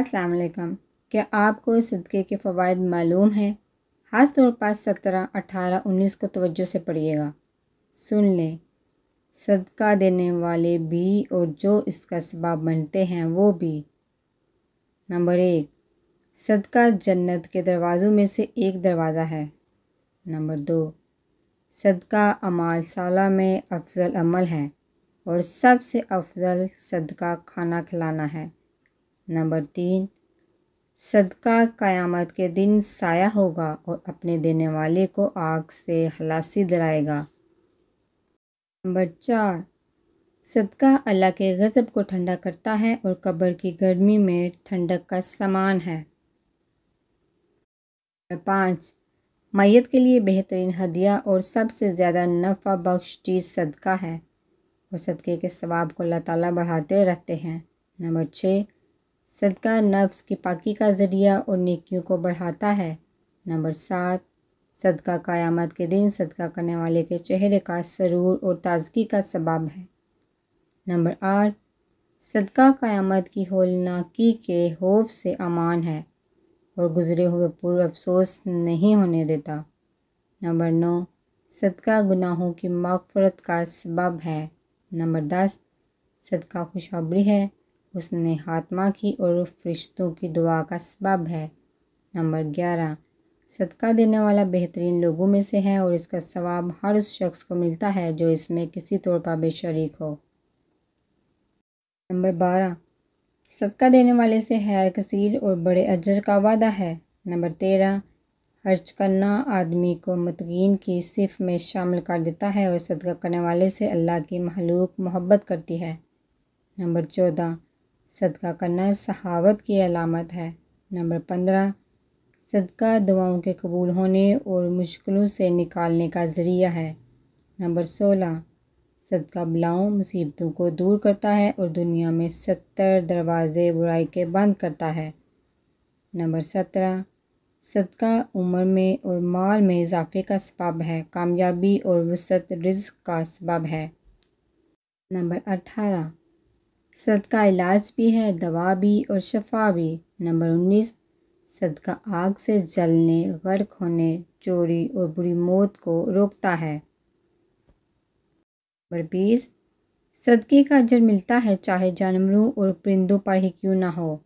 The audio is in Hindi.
अस्सलाम वालेकुम क्या आपको सदक़े के फ़वाद मालूम है ख़ास तौर पर सत्रह अठारह उन्नीस को तवज्जो से पढ़िएगा सुन लें सदका देने वाले भी और जो इसका सबाब बनते हैं वो भी नंबर एक सदका जन्नत के दरवाज़ों में से एक दरवाज़ा है नंबर दो सदका अमाल साला में अफजल अमल है और सबसे अफजल सदका खाना खिलाना है नंबर तीन सदका क़यामत के दिन साया होगा और अपने देने वाले को आग से हलासी दिलाएगा नंबर चार सदका अल्लाह के गज़ब को ठंडा करता है और कब्र की गर्मी में ठंडक का सामान है नंबर पाँच मैत के लिए बेहतरीन हदिया और सबसे ज़्यादा नफ़ा बख्श चीज़ सदका है और सदक़े के सवाब को अल्लाह ताला बढ़ाते रहते हैं नंबर छः सदका नफ्स की पाकि का ज़रिया और नेकियों को बढ़ाता है नंबर सात सदका क़यामत के दिन सदका करने वाले के चेहरे का सरूर और ताजगी का सबब है नंबर आठ सदका क़यामत की होलनाकी के खौफ से अमान है और गुज़रे हुए पूर्व अफसोस नहीं होने देता नंबर नौ सदका गुनाहों की मकफरत का सबब है नंबर दस सदका खुशबरी है उसने हातमा की और फरिश्तों की दुआ का सबब है नंबर ग्यारह सदका देने वाला बेहतरीन लोगों में से है और इसका सवाब हर उस शख्स को मिलता है जो इसमें किसी तौर पर बेशरीक हो नंबर बारह सदका देने वाले से हैर कसीर और बड़े अजर का वादा है नंबर तेरह खर्च करना आदमी को मतगीन की सिफ में शामिल कर देता है और सदका करने वाले से अल्लाह की महलूक मोहब्बत करती है नंबर चौदह सदका करना सहावत की अलामत है नंबर पंद्रह सदका दुआओं के कबूल होने और मुश्किलों से निकालने का ज़रिया है नंबर सोलह सदका बलाओं मुसीबतों को दूर करता है और दुनिया में सत्तर दरवाज़े बुराई के बंद करता है नंबर सत्रह सदका उम्र में और माल में इजाफे का सबब है कामयाबी और वसत रिज का सबब है नंबर अठारह सदका इलाज भी है दवा भी और शफा भी नंबर उन्नीस सदका आग से जलने गर्क होने चोरी और बुरी मौत को रोकता है नंबर बीस सदके का जर मिलता है चाहे जानवरों और परिंदों पर ही क्यों ना हो